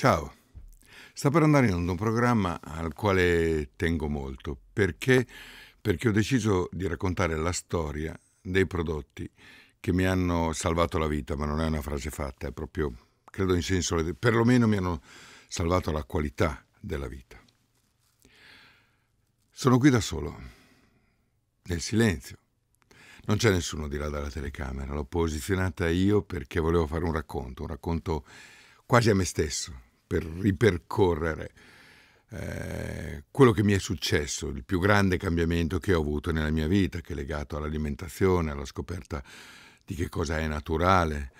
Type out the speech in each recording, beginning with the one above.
Ciao, sta per andare in un programma al quale tengo molto perché, perché ho deciso di raccontare la storia dei prodotti che mi hanno salvato la vita, ma non è una frase fatta, è proprio, credo in senso, perlomeno mi hanno salvato la qualità della vita. Sono qui da solo, nel silenzio. Non c'è nessuno di là dalla telecamera, l'ho posizionata io perché volevo fare un racconto, un racconto quasi a me stesso, per ripercorrere eh, quello che mi è successo, il più grande cambiamento che ho avuto nella mia vita, che è legato all'alimentazione, alla scoperta di che cosa è naturale,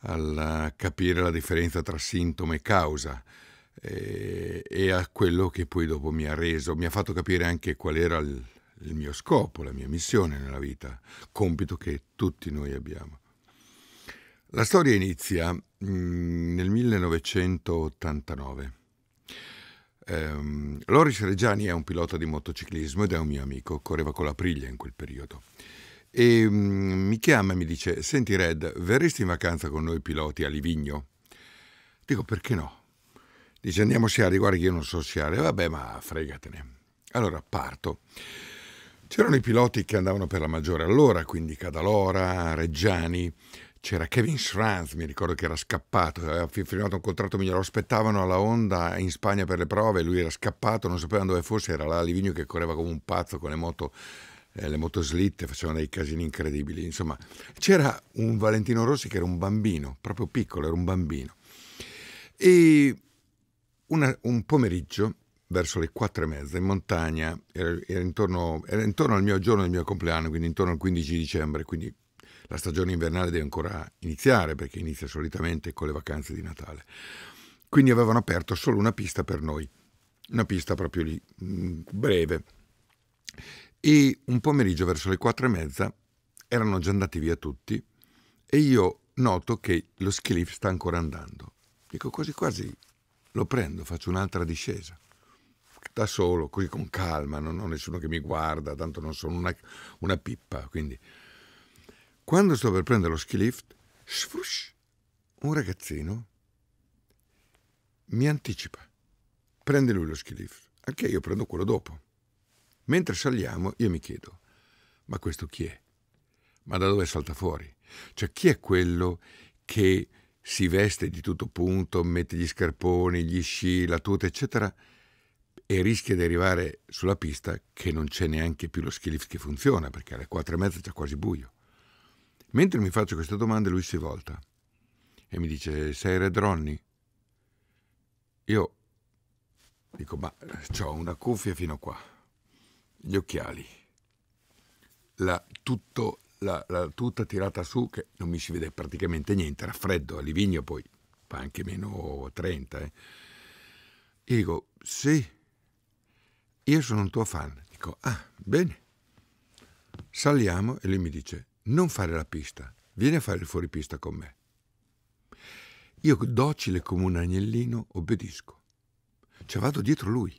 al capire la differenza tra sintomo e causa eh, e a quello che poi dopo mi ha reso, mi ha fatto capire anche qual era il, il mio scopo, la mia missione nella vita, compito che tutti noi abbiamo. La storia inizia mh, mm, nel 1989. Um, ehm, Loris Reggiani è un pilota di motociclismo ed è un mio amico, correva con la Priglia in quel periodo. E um, mi chiama e mi dice: Senti, Red, verresti in vacanza con noi piloti a Livigno? Dico perché no? Dice andiamo a sciare, guarda che io non so sciare, vabbè ma fregatene. Allora parto. C'erano i piloti che andavano per la maggiore allora, quindi Cadalora, Reggiani, c'era Kevin Schranz, mi ricordo che era scappato, aveva firmato un contratto migliore, lo aspettavano alla Honda in Spagna per le prove, lui era scappato, non sapevano dove fosse, era là a Livigno che correva come un pazzo con le moto eh, le motoslitte facevano dei casini incredibili. Insomma, c'era un Valentino Rossi che era un bambino, proprio piccolo, era un bambino. E una, un pomeriggio, verso le quattro e mezza, in montagna, era, era, intorno, era, intorno, al mio giorno del mio compleanno, quindi intorno al 15 dicembre, quindi la stagione invernale deve ancora iniziare perché inizia solitamente con le vacanze di Natale. Quindi avevano aperto solo una pista per noi, una pista proprio lì, mm, breve. E un pomeriggio verso le quattro e mezza erano già andati via tutti e io noto che lo skiff sta ancora andando. Dico quasi quasi lo prendo, faccio un'altra discesa da solo, così con calma, non ho nessuno che mi guarda, tanto non sono una, una pippa, quindi quando sto per prendere lo ski lift, sfrush, un ragazzino mi anticipa. Prende lui lo ski lift, anche io prendo quello dopo. Mentre saliamo, io mi chiedo, ma questo chi è? Ma da dove salta fuori? Cioè, chi è quello che si veste di tutto punto, mette gli scarponi, gli sci, la tuta, eccetera, e rischia di arrivare sulla pista che non c'è neanche più lo ski lift che funziona, perché alle quattro e mezza c'è quasi buio. Mentre mi faccio queste domande lui si volta e mi dice sei Red Ronnie? Io dico ma ho una cuffia fino a qua, gli occhiali, la, tutto, la, la tuta tirata su che non mi si vede praticamente niente, era freddo a Livigno poi fa anche meno 30. Eh. Io dico sì, io sono un tuo fan. Dico ah bene, saliamo e lui mi dice non fare la pista, vieni a fare il fuoripista con me. Io docile come un agnellino obbedisco. Cioè vado dietro lui.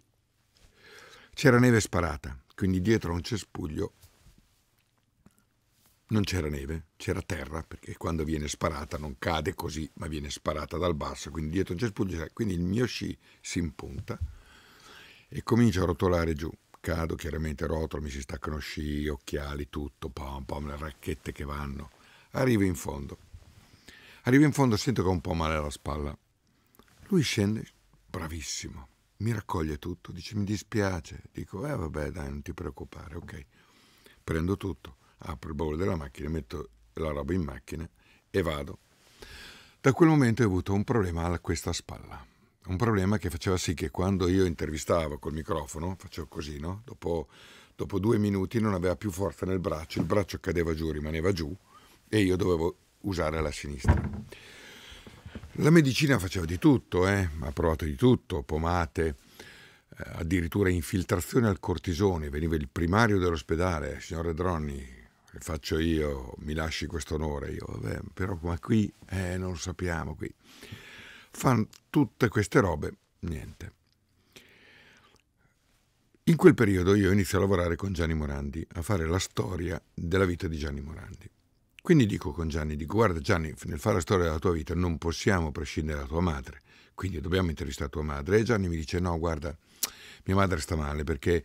C'era neve sparata, quindi dietro a un cespuglio non c'era neve, c'era terra, perché quando viene sparata non cade così, ma viene sparata dal basso, quindi dietro a un cespuglio, quindi il mio sci si impunta e comincia a rotolare giù cado chiaramente rotolo, mi si staccano sci, occhiali, tutto, pom pom, le racchette che vanno. Arrivo in fondo. Arrivo in fondo, sento che ho un po' male alla spalla. Lui scende, bravissimo, mi raccoglie tutto, dice mi dispiace, dico eh vabbè dai non ti preoccupare, ok. Prendo tutto, apro il baule della macchina, metto la roba in macchina e vado. Da quel momento ho avuto un problema a questa spalla un problema che faceva sì che quando io intervistavo col microfono, facevo così, no? dopo, dopo, due minuti non aveva più forza nel braccio, il braccio cadeva giù, rimaneva giù e io dovevo usare la sinistra. La medicina faceva di tutto, eh? ha provato di tutto, pomate, eh, addirittura infiltrazione al cortisone, veniva il primario dell'ospedale, signore Dronni, le faccio io, mi lasci questo onore, io, vabbè, però ma qui eh, non lo sappiamo qui fanno tutte queste robe, niente. In quel periodo io inizio a lavorare con Gianni Morandi, a fare la storia della vita di Gianni Morandi. Quindi dico con Gianni, dico guarda Gianni, nel fare la storia della tua vita non possiamo prescindere da tua madre, quindi dobbiamo intervistare tua madre. E Gianni mi dice no, guarda, mia madre sta male perché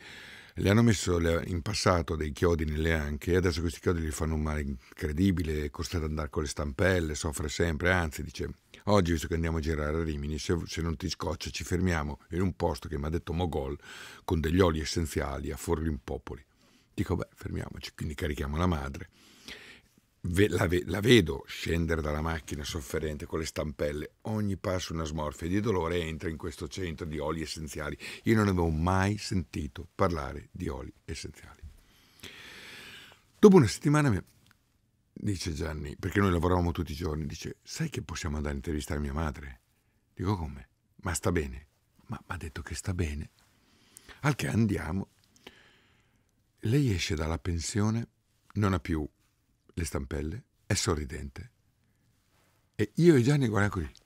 le hanno messo in passato dei chiodi nelle anche e adesso questi chiodi gli fanno un male incredibile, è costretto ad andare con le stampelle, soffre sempre, anzi dice Oggi, visto che andiamo a girare a Rimini, se, se non ti scoccia, ci fermiamo in un posto che mi ha detto Mogol con degli oli essenziali a Forlimpopoli. Dico, beh, fermiamoci. Quindi carichiamo la madre. Ve, la, la, vedo scendere dalla macchina sofferente con le stampelle, ogni passo una smorfia di dolore entra in questo centro di oli essenziali. Io non avevo mai sentito parlare di oli essenziali. Dopo una settimana dice Gianni, perché noi lavoravamo tutti i giorni, dice, sai che possiamo andare a intervistare mia madre? Dico come? Ma sta bene? Ma mi ha detto che sta bene. Al che andiamo. Lei esce dalla pensione, non ha più le stampelle, è sorridente. E io e Gianni guardiamo così.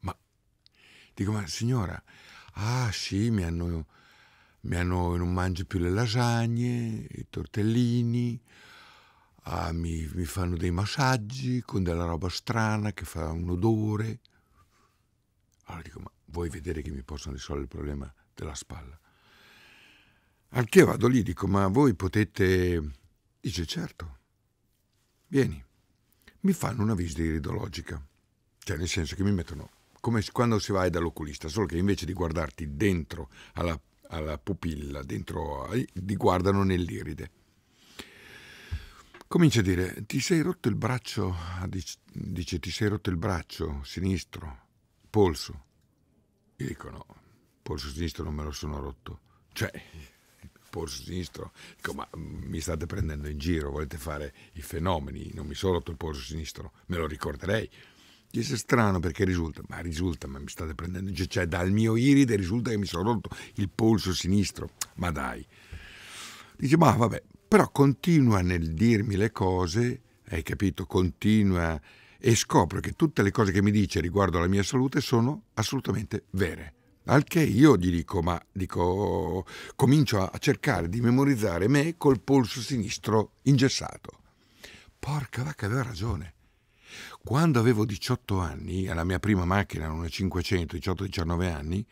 Ma dico, ma signora, ah sì, mi hanno, mi hanno non mangio più le lasagne, i tortellini ah, mi, mi fanno dei massaggi con della roba strana che fa un odore. Allora dico, ma vuoi vedere che mi possono risolvere il problema della spalla? Anche io vado lì, dico, ma voi potete... Dice, certo, vieni. Mi fanno una visita iridologica, cioè nel senso che mi mettono come quando si vai dall'oculista, solo che invece di guardarti dentro alla, alla pupilla, dentro, ti guardano nell'iride. Comincia a dire, ti sei rotto il braccio, dice, ti sei rotto il braccio sinistro, polso. Io dico no, polso sinistro non me lo sono rotto. Cioè, polso sinistro. Dico, ma mi state prendendo in giro, volete fare i fenomeni, non mi sono rotto il polso sinistro, me lo ricorderei. Dice strano perché risulta, ma risulta, ma mi state prendendo in giro, cioè dal mio iride risulta che mi sono rotto il polso sinistro, ma dai. Dice, ma vabbè, però continua nel dirmi le cose, hai capito, continua e scopro che tutte le cose che mi dice riguardo alla mia salute sono assolutamente vere. Al che io gli dico, ma dico, comincio a cercare di memorizzare me col polso sinistro ingessato. Porca vacca, aveva ragione. Quando avevo 18 anni, alla mia prima macchina, una 500, 18-19 anni,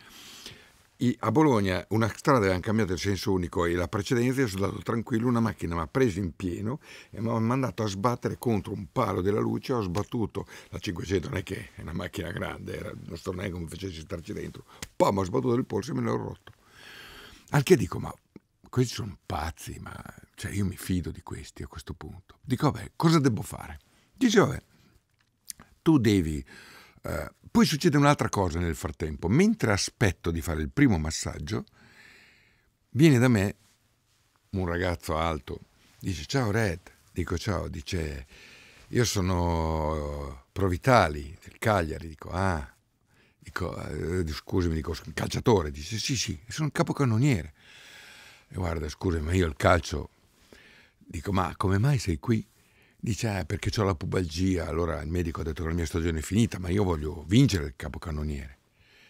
a Bologna una strada avevano cambiato il senso unico e la precedenza io sono andato tranquillo, una macchina mi ha preso in pieno e mi ha mandato a sbattere contro un palo della luce, ho sbattuto la 500, non è che è una macchina grande, era, non so neanche come facessi starci dentro, poi mi ha sbattuto il polso e me l'ho rotto. Al che dico, ma questi sono pazzi, ma cioè, io mi fido di questi a questo punto. Dico, vabbè, cosa devo fare? Dice, vabbè, tu devi... Eh, poi succede un'altra cosa nel frattempo. Mentre aspetto di fare il primo massaggio, viene da me un ragazzo alto. Dice, ciao Red. Dico, ciao. Dice, io sono Provitali del Cagliari. Dico, ah. Dico, eh, scusami, dico, calciatore. Dice, sì, sì, sono il capocannoniere. E guarda, scusami, ma io il calcio... Dico, ma come mai sei qui? dice eh, perché ho la pubalgia, allora il medico ha detto che la mia stagione è finita, ma io voglio vincere il capocannoniere.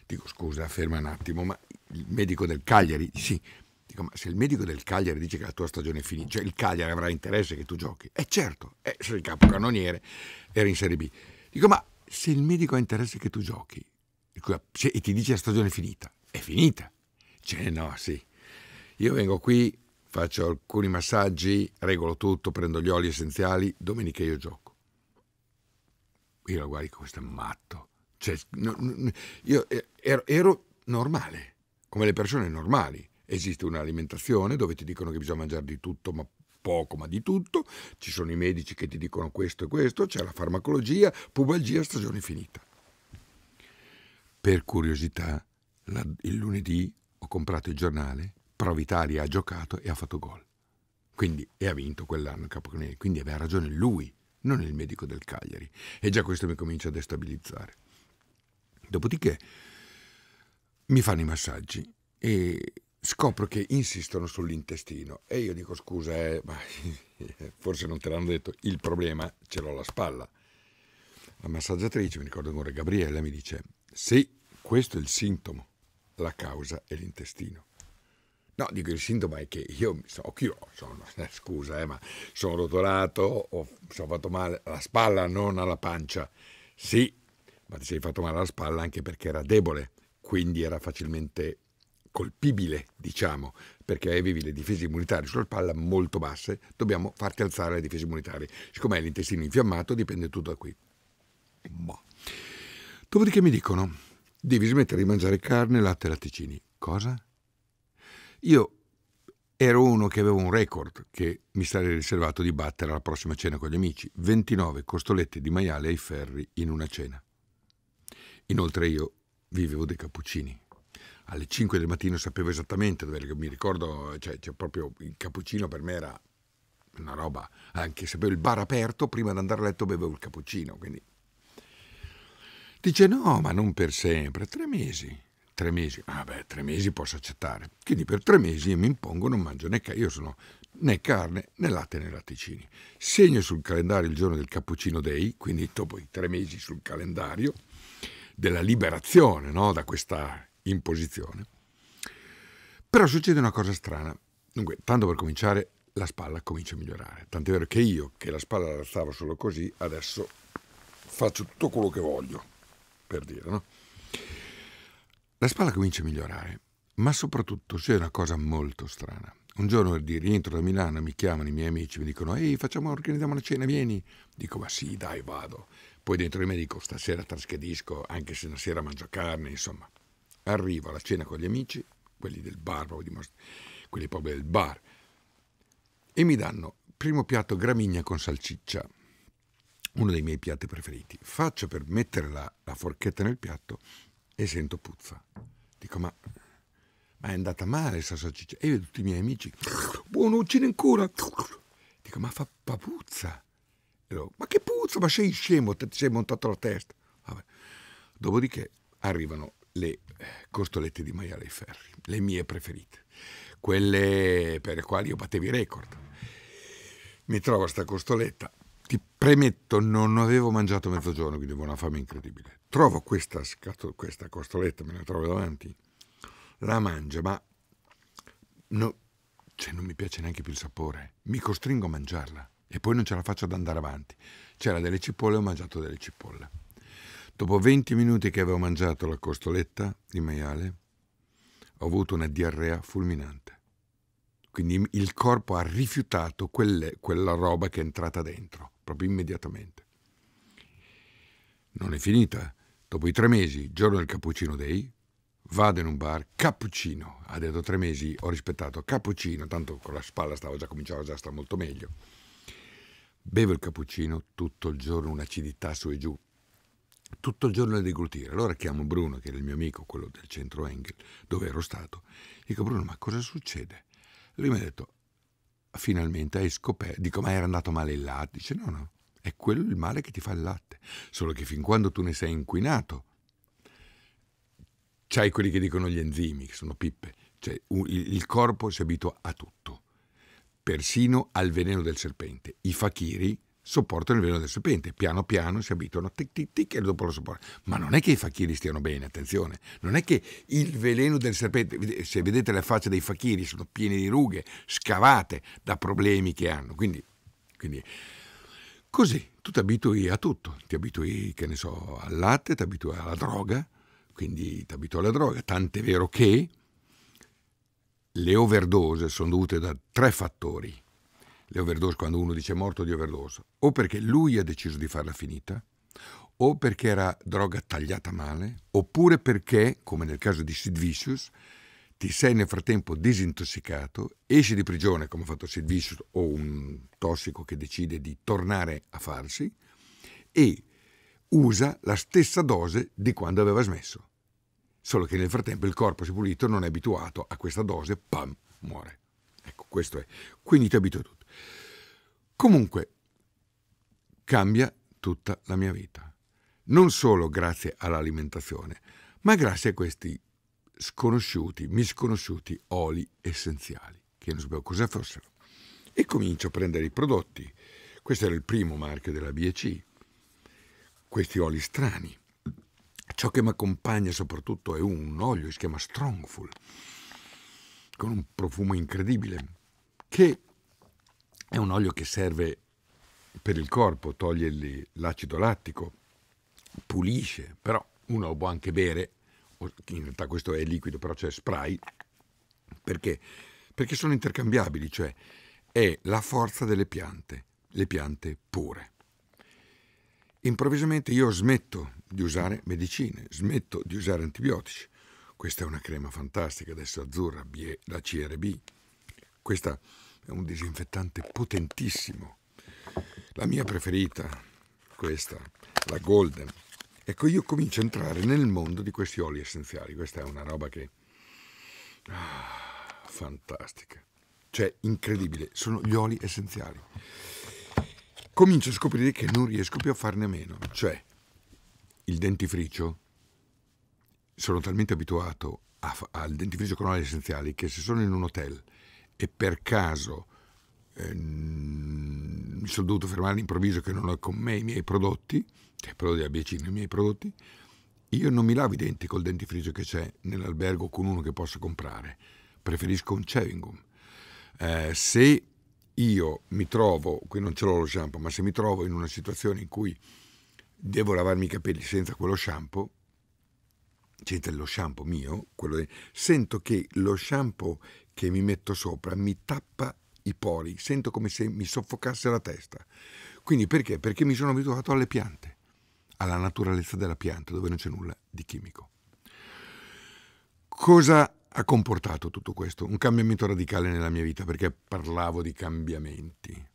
Dico scusa, ferma un attimo, ma il medico del Cagliari, sì, dico ma se il medico del Cagliari dice che la tua stagione è finita, cioè il Cagliari avrà interesse che tu giochi. E eh, certo, eh, se il capocannoniere era in Serie B. Dico ma se il medico ha interesse che tu giochi e ti dice la stagione è finita, è finita. Cioè no, sì. Io vengo qui faccio alcuni massaggi, regolo tutto, prendo gli oli essenziali, domenica io gioco. Io la guardo, questo è matto. Cioè, no, no, io eh, ero, ero normale, come le persone normali. Esiste un'alimentazione dove ti dicono che bisogna mangiare di tutto, ma poco, ma di tutto. Ci sono i medici che ti dicono questo e questo, c'è la farmacologia, pubalgia, stagione finita. Per curiosità, la, il lunedì ho comprato il giornale Provitalia ha giocato e ha fatto gol. Quindi, e ha vinto quell'anno il Capocannoniere. Quindi aveva ragione lui, non il medico del Cagliari. E già questo mi comincia a destabilizzare. Dopodiché mi fanno i massaggi e scopro che insistono sull'intestino e io dico scusa, eh, ma forse non te l'hanno detto, il problema ce l'ho alla spalla. La massaggiatrice, mi ricordo ancora Gabriella, mi dice sì, questo è il sintomo, la causa è l'intestino. No, dico il sintomo è che io mi so, io sono, scusa, eh, ma sono rotolato, ho, sono fatto male alla spalla, non alla pancia. Sì, ma ti sei fatto male alla spalla anche perché era debole, quindi era facilmente colpibile, diciamo, perché avevi le difese immunitarie sulla spalla molto basse, dobbiamo farti alzare le difese immunitarie. Siccome hai l'intestino infiammato, dipende tutto da qui. Boh. Dopodiché mi dicono, devi smettere di mangiare carne, latte e latticini. Cosa? Io ero uno che aveva un record che mi sarei riservato di battere alla prossima cena con gli amici, 29 costolette di maiale ai ferri in una cena. Inoltre io vivevo dei cappuccini. Alle 5 del mattino sapevo esattamente dove mi ricordo, cioè, cioè proprio il cappuccino per me era una roba, anche se avevo il bar aperto, prima di andare a letto bevevo il cappuccino, quindi Dice no, ma non per sempre, tre mesi tre mesi. Ah beh, tre mesi posso accettare. Quindi per tre mesi mi impongo non mangio né carne, io sono né carne né latte né latticini. Segno sul calendario il giorno del cappuccino day, quindi dopo i tre mesi sul calendario della liberazione no? da questa imposizione. Però succede una cosa strana. Dunque, tanto per cominciare, la spalla comincia a migliorare. Tant'è vero che io, che la spalla la alzavo solo così, adesso faccio tutto quello che voglio, per dire, no? La spalla comincia a migliorare, ma soprattutto c'è una cosa molto strana. Un giorno di rientro da Milano mi chiamano i miei amici, mi dicono «Ehi, facciamo, organizziamo una cena, vieni?» Dico «Ma sì, dai, vado». Poi dentro di me dico «Stasera traschedisco, anche se una sera mangio carne, insomma». Arrivo alla cena con gli amici, quelli del bar, quelli proprio del bar, e mi danno primo piatto gramigna con salsiccia, uno dei miei piatti preferiti. Faccio per mettere la, la forchetta nel piatto e sento puzza. Dico, ma, ma è andata male questa salsiccia. E io tutti i miei amici, buono, uccino ancora. Dico, ma fa, fa puzza. Loro, ma che puzza, ma sei scemo, ti sei montato la testa. Vabbè. Dopodiché arrivano le eh, costolette di maiale ai ferri, le mie preferite, quelle per le quali io battevi record. Mi trovo sta costoletta ti premetto, non avevo mangiato mezzogiorno, quindi avevo una fame incredibile. Trovo questa, questa costoletta, me la trovo davanti, la mangio, ma no, cioè non mi piace neanche più il sapore. Mi costringo a mangiarla e poi non ce la faccio ad andare avanti. C'era delle cipolle, ho mangiato delle cipolle. Dopo 20 minuti che avevo mangiato la costoletta di maiale, ho avuto una diarrea fulminante. Quindi il corpo ha rifiutato quelle, quella roba che è entrata dentro, proprio immediatamente. Non è finita. Dopo i tre mesi, giorno del cappuccino dei, vado in un bar, cappuccino. Ha detto tre mesi, ho rispettato cappuccino, tanto con la spalla stavo già cominciando già a stare molto meglio. Bevo il cappuccino tutto il giorno, un'acidità su e giù. Tutto il giorno a deglutire. Allora chiamo Bruno, che era il mio amico, quello del centro Engel, dove ero stato. Dico, Bruno, ma cosa succede? Lui mi ha detto, finalmente hai scoperto, dico ma era andato male il latte, dice no no, è quello il male che ti fa il latte, solo che fin quando tu ne sei inquinato, c'hai quelli che dicono gli enzimi, che sono pippe, cioè il corpo si abitua a tutto, persino al veleno del serpente. I fakiri, sopportano il veleno del serpente, piano piano si abituano, tic tic tic, e dopo lo sopportano. Ma non è che i fakiri stiano bene, attenzione, non è che il veleno del serpente, se vedete le facce dei fakiri sono piene di rughe, scavate da problemi che hanno, quindi, quindi così, tu ti abitui a tutto, ti abitui, che ne so, al latte, ti abitui alla droga, quindi ti abitui alla droga, tant'è vero che le overdose sono dovute da tre fattori le overdose, quando uno dice morto di overdose, o perché lui ha deciso di farla finita, o perché era droga tagliata male, oppure perché, come nel caso di Sid Vicious, ti sei nel frattempo disintossicato, esci di prigione come ha fatto Sid Vicious o un tossico che decide di tornare a farsi e usa la stessa dose di quando aveva smesso. Solo che nel frattempo il corpo si è pulito, non è abituato a questa dose, pam, muore. Ecco, questo è. Quindi ti abitui tutto. Comunque, cambia tutta la mia vita. Non solo grazie all'alimentazione, ma grazie a questi sconosciuti, misconosciuti oli essenziali, che non sapevo cosa fossero. E comincio a prendere i prodotti. Questo era il primo marchio della BEC. Questi oli strani. Ciò che mi accompagna soprattutto è un olio che si chiama Strongful, con un profumo incredibile, che è un olio che serve per il corpo, toglie l'acido lattico, pulisce, però uno lo può anche bere, in realtà questo è liquido, però c'è spray, perché? Perché sono intercambiabili, cioè è la forza delle piante, le piante pure. Improvvisamente io smetto di usare medicine, smetto di usare antibiotici. Questa è una crema fantastica, adesso azzurra, la CRB. Questa è un disinfettante potentissimo. La mia preferita, questa, la Golden. Ecco, io comincio a entrare nel mondo di questi oli essenziali. Questa è una roba che... Ah, fantastica. Cioè, incredibile. Sono gli oli essenziali. Comincio a scoprire che non riesco più a farne a meno. Cioè, il dentifricio, sono talmente abituato al dentifricio con oli essenziali che se sono in un hotel e per caso eh, mm, mi sono dovuto fermare all'improvviso che non ho con me i miei prodotti, cioè prodotti della Biacina, i miei prodotti, io non mi lavo i denti col dentifricio che c'è nell'albergo con uno che posso comprare, preferisco un shaving gum. Eh, se io mi trovo, qui non ce l'ho lo shampoo, ma se mi trovo in una situazione in cui devo lavarmi i capelli senza quello shampoo, c'è lo shampoo mio, quello de... sento che lo shampoo che mi metto sopra mi tappa i pori, sento come se mi soffocasse la testa. Quindi perché? Perché mi sono abituato alle piante, alla naturalezza della pianta, dove non c'è nulla di chimico. Cosa ha comportato tutto questo? Un cambiamento radicale nella mia vita, perché parlavo di cambiamenti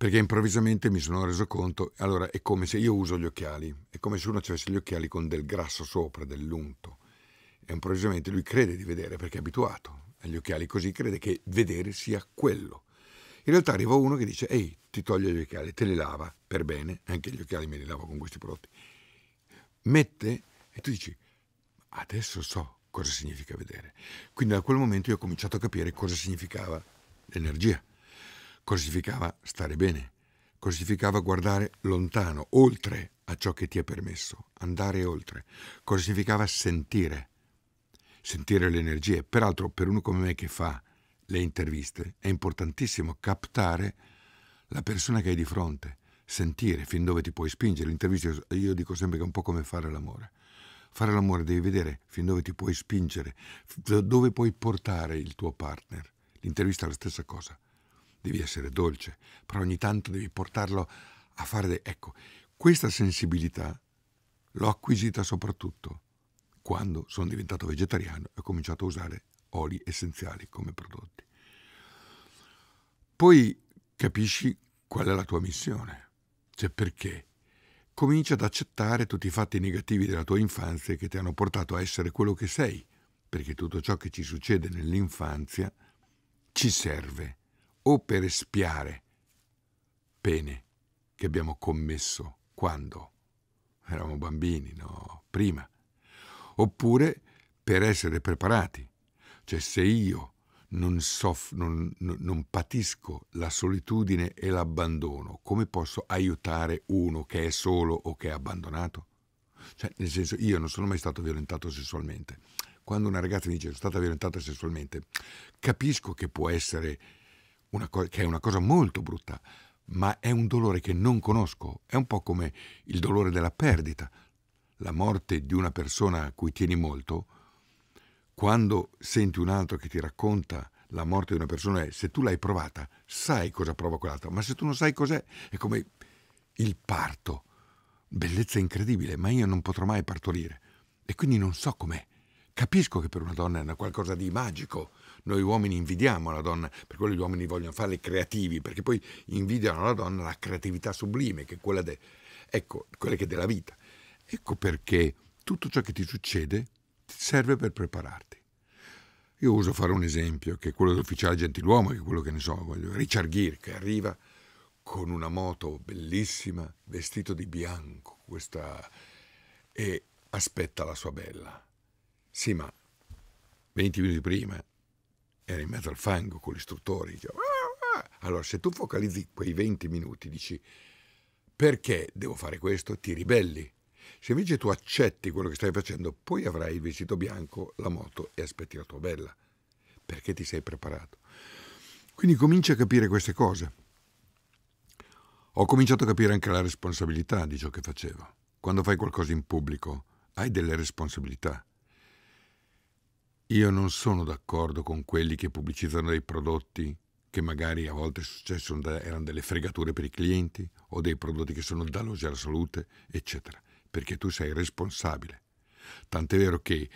perché improvvisamente mi sono reso conto, allora è come se io uso gli occhiali, è come se uno avesse gli occhiali con del grasso sopra, dell'unto, e improvvisamente lui crede di vedere perché è abituato agli occhiali così, crede che vedere sia quello. In realtà arriva uno che dice, ehi, ti toglie gli occhiali, te li lava, per bene, anche gli occhiali me li lavo con questi prodotti, mette e tu dici, adesso so cosa significa vedere. Quindi da quel momento io ho cominciato a capire cosa significava l'energia. Cosificava stare bene, cosificava guardare lontano, oltre a ciò che ti è permesso, andare oltre, cosificava sentire, sentire le energie. Peraltro per uno come me che fa le interviste è importantissimo captare la persona che hai di fronte, sentire fin dove ti puoi spingere. L'intervista io dico sempre che è un po' come fare l'amore. Fare l'amore devi vedere fin dove ti puoi spingere, dove puoi portare il tuo partner. L'intervista è la stessa cosa devi essere dolce, però ogni tanto devi portarlo a fare... De- ecco, questa sensibilità l'ho acquisita soprattutto quando sono diventato vegetariano e ho cominciato a usare oli essenziali come prodotti. Poi capisci qual è la tua missione, cioè perché. Comincia ad accettare tutti i fatti negativi della tua infanzia che ti hanno portato a essere quello che sei, perché tutto ciò che ci succede nell'infanzia ci serve o per espiare pene che abbiamo commesso quando eravamo bambini, no? Prima. Oppure per essere preparati. Cioè se io non, soff- non, non patisco la solitudine e l'abbandono, come posso aiutare uno che è solo o che è abbandonato? Cioè, nel senso, io non sono mai stato violentato sessualmente. Quando una ragazza mi dice sono stata violentata sessualmente, capisco che può essere co- che è una cosa molto brutta, ma è un dolore che non conosco, è un po' come il dolore della perdita. La morte di una persona a cui tieni molto, quando senti un altro che ti racconta la morte di una persona, se tu l'hai provata, sai cosa prova quell'altro, ma se tu non sai cos'è, è come il parto. Bellezza incredibile, ma io non potrò mai partorire. E quindi non so com'è. Capisco che per una donna è una qualcosa di magico, noi uomini invidiamo la donna, per quello gli uomini vogliono fare creativi, perché poi invidiano la donna la creatività sublime, che è quella, de, ecco, quella che è della vita. Ecco perché tutto ciò che ti succede ti serve per prepararti. Io uso fare un esempio, che è quello dell'ufficiale gentiluomo, che è quello che ne so, Richard Gere, che arriva con una moto bellissima, vestito di bianco, questa, e aspetta la sua bella. Sì, ma 20 minuti prima era in mezzo al fango con gli istruttori. Ah, ah". allora se tu focalizzi quei 20 minuti, dici perché devo fare questo, ti ribelli. Se invece tu accetti quello che stai facendo, poi avrai il vestito bianco, la moto e aspetti la tua bella, perché ti sei preparato. Quindi cominci a capire queste cose. Ho cominciato a capire anche la responsabilità di ciò che facevo. Quando fai qualcosa in pubblico, hai delle responsabilità. Io non sono d'accordo con quelli che pubblicizzano dei prodotti che magari a volte è successo erano delle fregature per i clienti o dei prodotti che sono dannosi alla salute, eccetera, perché tu sei responsabile. Tant'è vero che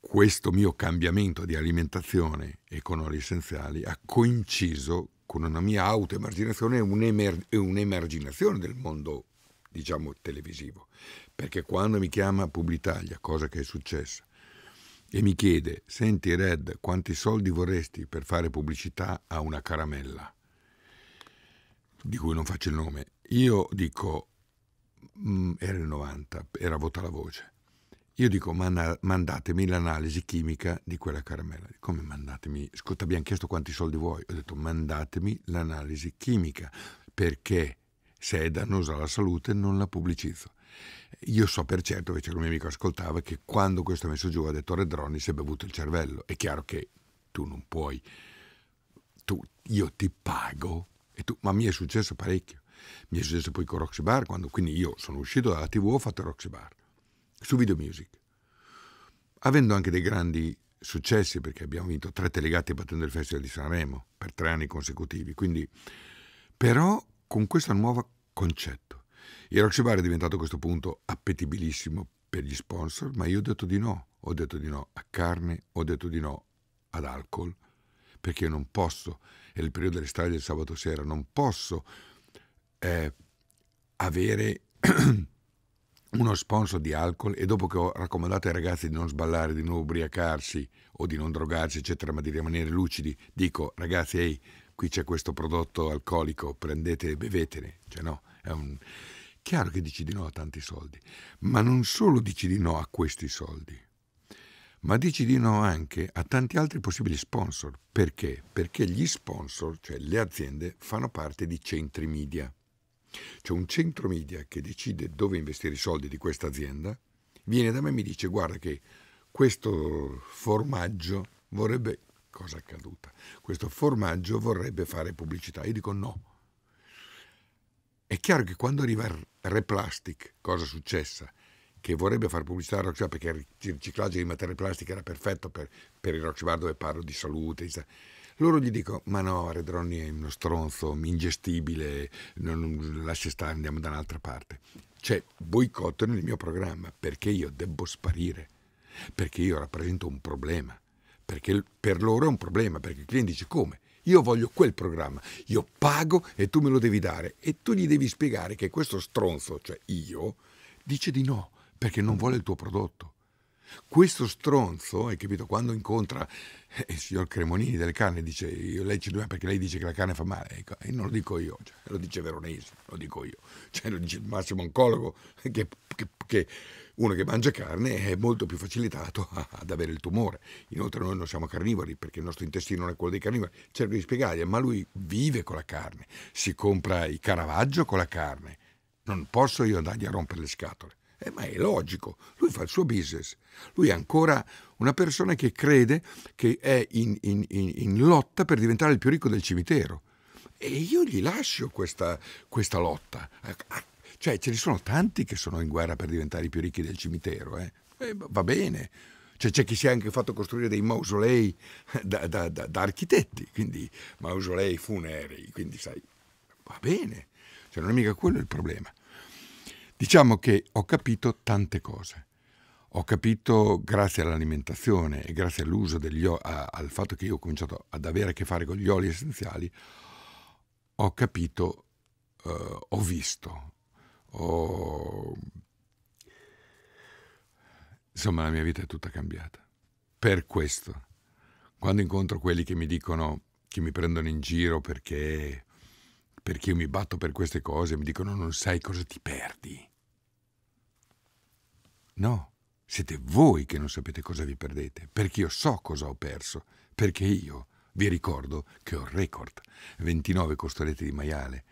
questo mio cambiamento di alimentazione e con oli essenziali ha coinciso con una mia autoemarginazione e un'emer- un'emarginazione del mondo, diciamo, televisivo. Perché quando mi chiama Publitalia, cosa che è successa, e mi chiede, senti Red, quanti soldi vorresti per fare pubblicità a una caramella? Di cui non faccio il nome. Io dico, mh, mm, era il 90, era vota la voce. Io dico, manna, mandatemi l'analisi chimica di quella caramella. Come mandatemi? Scotta, abbiamo chiesto quanti soldi vuoi. Ho detto, mandatemi l'analisi chimica, perché se è dannosa alla salute non la pubblicizzo. Io so per certo invece, che un mio amico ascoltava che quando questo ha messo giù ha detto Redroni si è bevuto il cervello. È chiaro che tu non puoi, tu, io ti pago, tu, ma mi è successo parecchio. Mi è successo poi con Roxy Bar, quando, quindi io sono uscito dalla TV, ho fatto Roxy Bar, su Video Music. Avendo anche dei grandi successi, perché abbiamo vinto tre telegate battendo il Festival di Sanremo per tre anni consecutivi, quindi però con questo nuovo concetto Roxy Bar è diventato a questo punto appetibilissimo per gli sponsor, ma io ho detto di no. Ho detto di no a carne, ho detto di no ad alcol, perché non posso, è il periodo strade del sabato sera, non posso eh, avere uno sponsor di alcol e dopo che ho raccomandato ai ragazzi di non sballare, di non ubriacarsi o di non drogarsi, eccetera, ma di rimanere lucidi, dico ragazzi, ehi, qui c'è questo prodotto alcolico, prendete e bevetene. Cioè no, è un... Chiaro che dici di no a tanti soldi, ma non solo dici di no a questi soldi, ma dici di no anche a tanti altri possibili sponsor. Perché? Perché gli sponsor, cioè le aziende, fanno parte di centri media. C'è un centro media che decide dove investire i soldi di questa azienda, viene da me e mi dice guarda che questo formaggio vorrebbe, cosa accaduta, questo formaggio vorrebbe fare pubblicità. Io dico no chiaro che quando arriva Replastic, cosa successa? Che vorrebbe fare pubblicità a Roxy Bar perché il riciclaggio di materie plastiche era perfetto per, per il Roxy Bar dove parlo di salute. Di... Loro gli dicono: ma no, Redroni è uno stronzo, ingestibile, non, non, lascia stare, andiamo da un'altra parte. C'è cioè, boicotto nel mio programma perché io debbo sparire, perché io rappresento un problema, perché per loro è un problema, perché il cliente dice come? Io voglio quel programma, io pago e tu me lo devi dare. E tu gli devi spiegare che questo stronzo, cioè io, dice di no perché non vuole il tuo prodotto. Questo stronzo, hai capito, quando incontra eh, il signor Cremonini delle carne, dice io lei ci doveva perché lei dice che la carne fa male, ecco, e non lo dico io, cioè, lo dice Veronese, lo dico io, cioè, lo dice il massimo oncologo che, che, che uno che mangia carne è molto più facilitato ad avere il tumore. Inoltre noi non siamo carnivori perché il nostro intestino non è quello dei carnivori. Cerco di spiegargli, ma lui vive con la carne, si compra i caravaggio con la carne. Non posso io andargli a rompere le scatole. Eh, ma è logico, lui fa il suo business. Lui è ancora una persona che crede che è in, in, in, in lotta per diventare il più ricco del cimitero. E io gli lascio questa, questa lotta. A, a cioè ce ne sono tanti che sono in guerra per diventare i più ricchi del cimitero, eh? Eh, va bene. Cioè, c'è chi si è anche fatto costruire dei mausolei da, da, da, da architetti, quindi mausolei funerei, quindi sai, va bene. Cioè, non è mica quello il problema. Diciamo che ho capito tante cose. Ho capito grazie all'alimentazione e grazie all'uso degli a, al fatto che io ho cominciato ad avere a che fare con gli oli essenziali, ho capito, eh, ho visto, ho... Insomma, la mia vita è tutta cambiata. Per questo, quando incontro quelli che mi dicono, che mi prendono in giro perché, perché io mi batto per queste cose, mi dicono non sai cosa ti perdi. No, siete voi che non sapete cosa vi perdete, perché io so cosa ho perso, perché io vi ricordo che ho record 29 costolette di maiale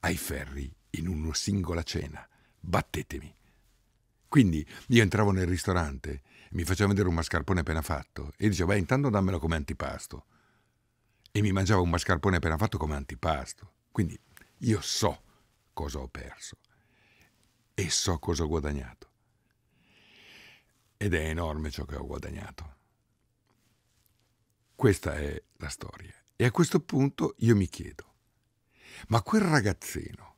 ai ferri in una singola cena. Battetemi. Quindi io entravo nel ristorante, mi facevo vedere un mascarpone appena fatto e dicevo, beh, intanto dammelo come antipasto. E mi mangiavo un mascarpone appena fatto come antipasto. Quindi io so cosa ho perso e so cosa ho guadagnato. Ed è enorme ciò che ho guadagnato. Questa è la storia. E a questo punto io mi chiedo, ma quel ragazzino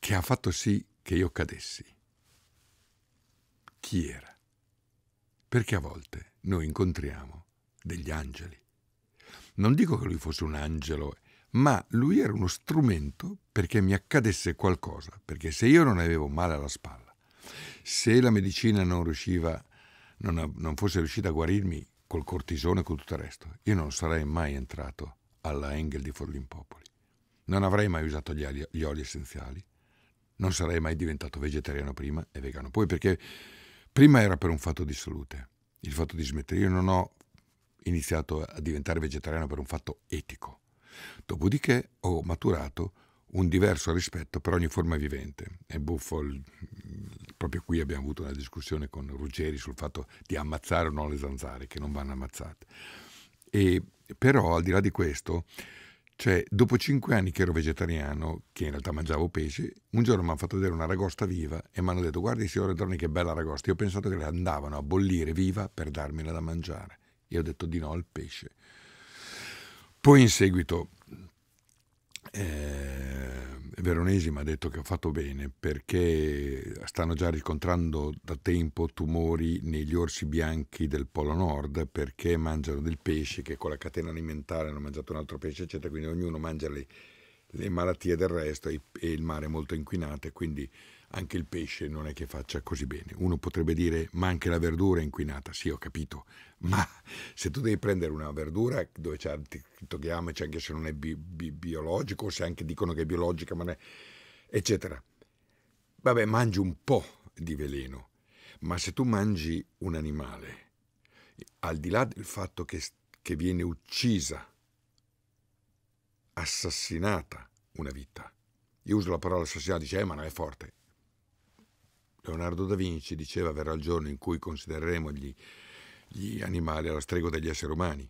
che ha fatto sì che io cadessi. Chi era? Perché a volte noi incontriamo degli angeli. Non dico che lui fosse un angelo, ma lui era uno strumento perché mi accadesse qualcosa, perché se io non avevo male alla spalla, se la medicina non riusciva, non, non fosse riuscita a guarirmi col cortisone e con tutto il resto, io non sarei mai entrato alla Engel di Forlimpopoli. Non avrei mai usato gli, gli oli essenziali, non sarei mai diventato vegetariano prima e vegano poi, perché prima era per un fatto di salute, il fatto di smettere. Io non ho iniziato a diventare vegetariano per un fatto etico. Dopodiché ho maturato un diverso rispetto per ogni forma vivente. È buffo, il, proprio qui abbiamo avuto una discussione con Ruggeri sul fatto di ammazzare o no le zanzare, che non vanno ammazzate. E, però al di là di questo, cioè, dopo cinque anni che ero vegetariano, che in realtà mangiavo pesce, un giorno mi hanno fatto vedere una ragosta viva e mi hanno detto guardi signore Droni che bella ragosta, io ho pensato che le andavano a bollire viva per darmela da mangiare. E ho detto di no al pesce. Poi in seguito eh, Veronesi mi ha detto che ho fatto bene perché stanno già riscontrando da tempo tumori negli orsi bianchi del Polo Nord perché mangiano del pesce che con la catena alimentare hanno mangiato un altro pesce eccetera quindi ognuno mangia le, le malattie del resto e, e, il mare è molto inquinato e quindi anche il pesce non è che faccia così bene. Uno potrebbe dire ma anche la verdura è inquinata, sì ho capito, ma se tu devi prendere una verdura dove c'è il chitogramma, c'è cioè anche se non è bi- bi- biologico, se anche dicono che è biologica, ma non è, eccetera. Vabbè, mangi un po' di veleno, ma se tu mangi un animale, al di là del fatto che, che viene uccisa, assassinata una vita, io uso la parola assassinato, dice, eh, ma non è forte. Leonardo da Vinci diceva verrà il giorno in cui considereremo gli, gli animali alla stregua degli esseri umani.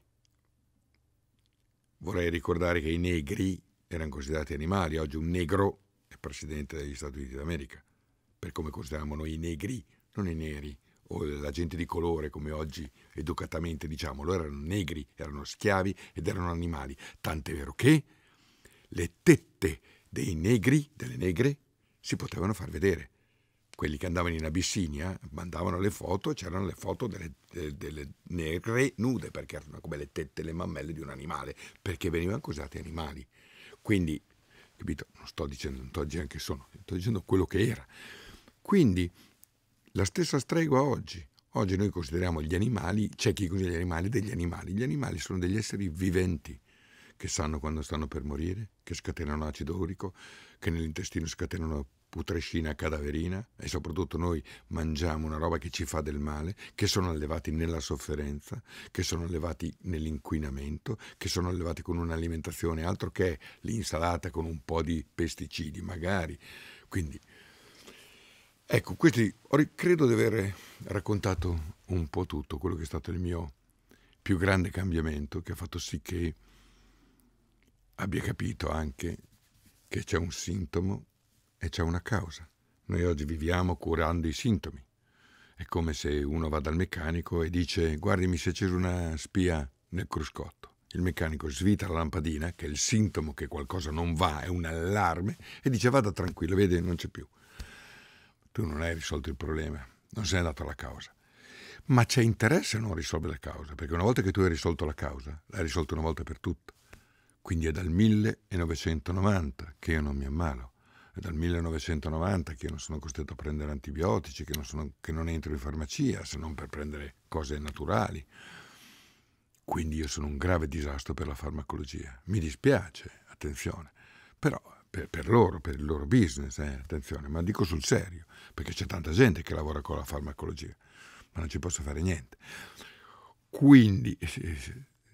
Vorrei ricordare che i negri erano considerati animali, oggi un negro è presidente degli Stati Uniti d'America, per come consideriamo noi i negri, non i neri o la gente di colore come oggi educatamente diciamo, loro erano negri, erano schiavi ed erano animali, tant'è vero che le tette dei negri, delle negre, si potevano far vedere quelli che andavano in Abissinia mandavano le foto, c'erano le foto delle, delle, delle negre nude, perché erano come le tette, le mammelle di un animale, perché venivano accusati animali. Quindi, capito, non sto dicendo, non sto dicendo che sono, sto dicendo quello che era. Quindi, la stessa stregua oggi. Oggi noi consideriamo gli animali, c'è chi considera gli animali degli animali. Gli animali sono degli esseri viventi che sanno quando stanno per morire, che scatenano acido urico, che nell'intestino scatenano putrescina cadaverina e soprattutto noi mangiamo una roba che ci fa del male, che sono allevati nella sofferenza, che sono allevati nell'inquinamento, che sono allevati con un'alimentazione altro che l'insalata con un po' di pesticidi magari. Quindi ecco, questi credo di aver raccontato un po' tutto quello che è stato il mio più grande cambiamento che ha fatto sì che abbia capito anche che c'è un sintomo e c'è una causa. Noi oggi viviamo curando i sintomi. È come se uno va dal meccanico e dice guardi mi si è accesa una spia nel cruscotto. Il meccanico svita la lampadina, che è il sintomo che qualcosa non va, è un allarme, e dice vada tranquillo, vedi, non c'è più. Tu non hai risolto il problema, non sei andato alla causa. Ma c'è interesse a non risolvere la causa, perché una volta che tu hai risolto la causa, l'hai risolto una volta per tutte. Quindi è dal 1990 che io non mi ammalo dal 1990 che io non sono costretto a prendere antibiotici, che non, sono, che non entro in farmacia se non per prendere cose naturali. Quindi io sono un grave disastro per la farmacologia. Mi dispiace, attenzione, però per, per loro, per il loro business, eh, attenzione, ma dico sul serio, perché c'è tanta gente che lavora con la farmacologia, ma non ci posso fare niente. Quindi eh,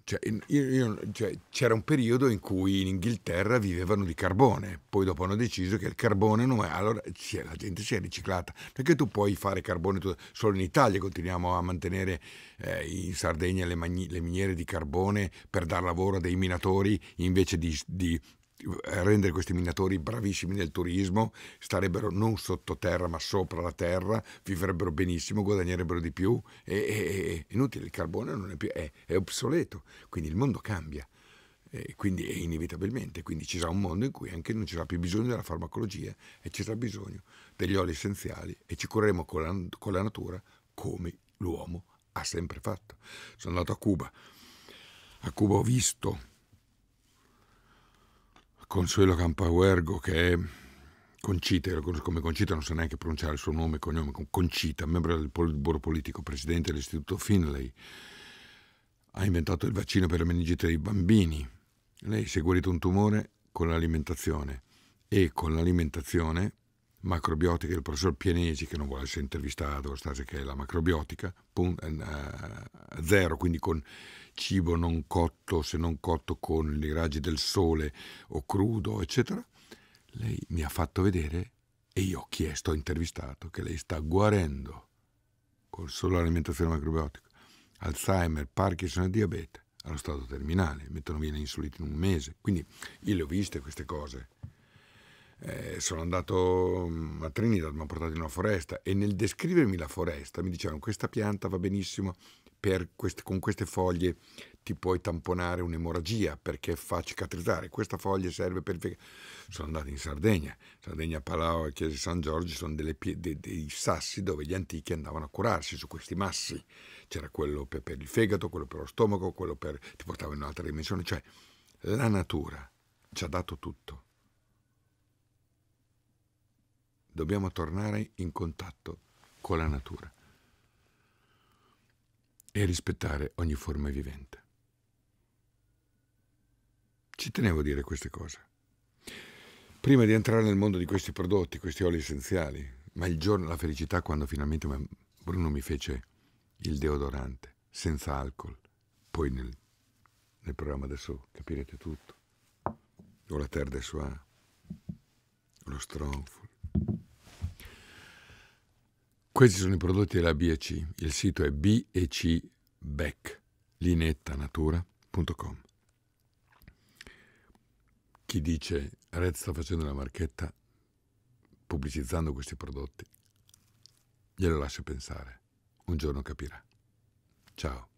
cioè, io, io, cioè, c'era un periodo in cui in Inghilterra vivevano di carbone, poi dopo hanno deciso che il carbone non è, allora la gente si è riciclata, perché tu puoi fare carbone solo in Italia, continuiamo a mantenere eh, in Sardegna le, le, miniere di carbone per dar lavoro a dei minatori invece di, di eh, rendere questi minatori bravissimi nel turismo, starebbero non sottoterra ma sopra la terra, vivrebbero benissimo, guadagnerebbero di più. E, è inutile, il carbone non è più, è, è obsoleto, quindi il mondo cambia. E quindi è inevitabilmente, quindi ci sarà un mondo in cui anche non ci sarà più bisogno della farmacologia e ci sarà bisogno degli oli essenziali e ci correremo con la, con la natura come l'uomo ha sempre fatto. Sono andato a Cuba, a Cuba ho visto Consuelo Campauergo che è Concita, come Concita, non so neanche pronunciare il suo nome e cognome, Concita, membro del bureau politico, presidente dell'istituto Finlay, ha inventato il vaccino per la meningite dei bambini. Lei si è guarito un tumore con l'alimentazione e con l'alimentazione macrobiotica, il professor Pienesi, che non vuole essere intervistato, che è la macrobiotica, punto, eh, eh, zero, quindi con cibo non cotto, se non cotto con i raggi del sole o crudo, eccetera, lei mi ha fatto vedere e io ho chiesto, ho intervistato, che lei sta guarendo con solo l'alimentazione macrobiotica, Alzheimer, Parkinson e diabete allo stato terminale, mettono via l'insulina in un mese. Quindi io le ho viste queste cose. Eh, sono andato mm, a Trinidad, mi hanno portato in una foresta e nel descrivermi la foresta mi dicevano questa pianta va benissimo queste, con queste foglie ti puoi tamponare un'emorragia perché fa cicatrizzare. Questa foglia serve per... Sono andato in Sardegna, Sardegna, Palau e Chiesa di San Giorgio sono delle, dei, dei, sassi dove gli antichi andavano a curarsi su questi massi. C'era quello per, per il fegato, quello per lo stomaco, quello per... ti portava in un'altra dimensione. Cioè, la natura ci ha dato tutto. Dobbiamo tornare in contatto con la natura e rispettare ogni forma vivente. Ci tenevo a dire queste cose. Prima di entrare nel mondo di questi prodotti, questi oli essenziali, ma il giorno, la felicità quando finalmente Bruno mi fece il deodorante, senza alcol, poi nel, nel programma adesso capirete tutto, o la terra adesso soir, lo stronfol, questi sono i prodotti della BEC. Il sito è beclinettanatura.com. Chi dice Red sta facendo la marchetta pubblicizzando questi prodotti, glielo lascio pensare. Un giorno capirà. Ciao.